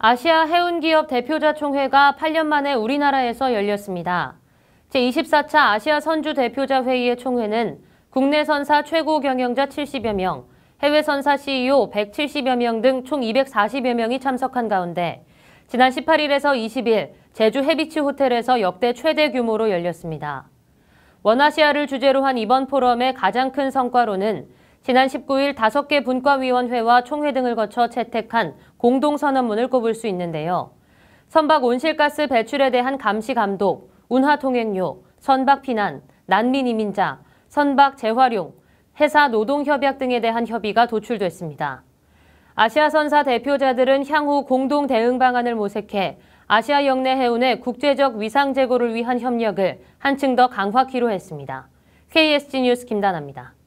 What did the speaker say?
아시아 해운기업 대표자 총회가 8년 만에 우리나라에서 열렸습니다. 제24차 아시아 선주 대표자 회의의 총회는 국내 선사 최고 경영자 70여 명, 해외 선사 CEO 170여 명 등 총 240여 명이 참석한 가운데 지난 18일에서 20일 제주 해비치 호텔에서 역대 최대 규모로 열렸습니다. 원아시아를 주제로 한 이번 포럼의 가장 큰 성과로는 지난 19일 다섯 개 분과위원회와 총회 등을 거쳐 채택한 공동선언문을 꼽을 수 있는데요. 선박 온실가스 배출에 대한 감시 감독, 운하 통행료, 선박 피난, 난민 이민자, 선박 재활용, 회사 노동협약 등에 대한 협의가 도출됐습니다. 아시아선사 대표자들은 향후 공동 대응 방안을 모색해 아시아 역내 해운의 국제적 위상 제고를 위한 협력을 한층 더 강화키로 했습니다. KSG 뉴스 김단나입니다